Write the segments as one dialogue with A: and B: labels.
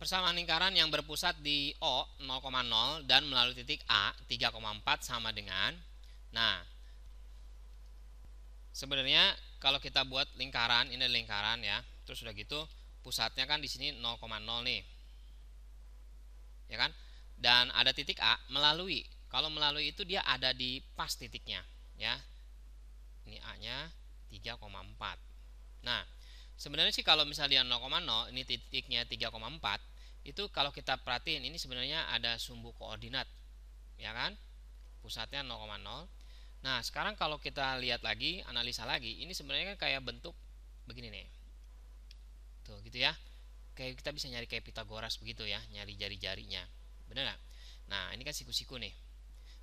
A: Persamaan lingkaran yang berpusat di O 0,0 dan melalui titik A 3,4 sama dengan Nah, sebenarnya kalau kita buat lingkaran, ini lingkaran ya. Terus sudah gitu pusatnya kan di sini 0,0 nih. Ya kan? Dan ada titik A melalui. Kalau melalui itu dia ada di pas titiknya, ya. Ini A-nya 3,4. Nah, sebenarnya sih kalau misalnya 0,0 ini titiknya 3,4 itu kalau kita perhatiin ini sebenarnya ada sumbu koordinat ya kan pusatnya 0,0 nah sekarang kalau kita lihat lagi analisa lagi ini sebenarnya kan kayak bentuk begini nih tuh gitu ya kayak kita bisa nyari kayak Pitagoras begitu ya nyari jari-jarinya bener nggak nah ini kan siku-siku nih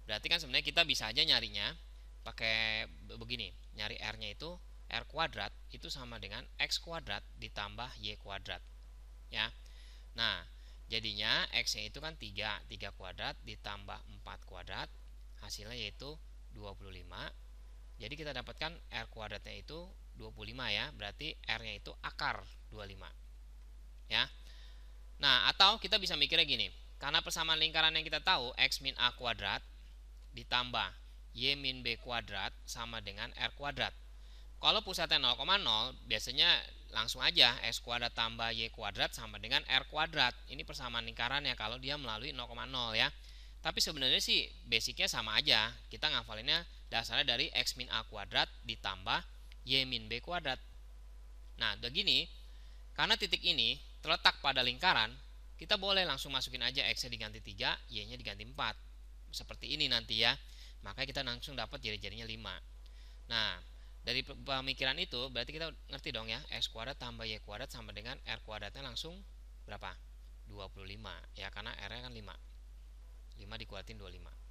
A: berarti kan sebenarnya kita bisa aja nyarinya pakai begini nyari R nya itu R kuadrat itu sama dengan X kuadrat ditambah Y kuadrat. Ya. Nah, jadinya X-nya itu kan 3. 3 kuadrat ditambah 4 kuadrat. Hasilnya yaitu 25. Jadi kita dapatkan R kuadratnya itu 25 ya. Berarti R-nya itu akar 25. Ya. Nah, atau kita bisa mikirnya gini. Karena persamaan lingkaran yang kita tahu X min A kuadrat ditambah Y min B kuadrat sama dengan R kuadrat. Kalau pusatnya 0,0 biasanya langsung aja x kuadrat tambah Y kuadrat sama dengan R kuadrat. Ini persamaan lingkaran ya. kalau dia melalui 0,0 ya. Tapi sebenarnya sih basicnya sama aja. Kita ngafalinnya dasarnya dari X min A kuadrat ditambah Y min B kuadrat. Nah, udah gini, karena titik ini terletak pada lingkaran, kita boleh langsung masukin aja X-nya diganti 3, Y-nya diganti 4. Seperti ini nanti ya. Makanya kita langsung dapat jari-jarinya 5. Nah, dari pemikiran itu berarti kita ngerti dong ya x kuadrat tambah y kuadrat sama dengan r kuadratnya langsung berapa 25 ya karena r nya kan 5 5 dikuatin 25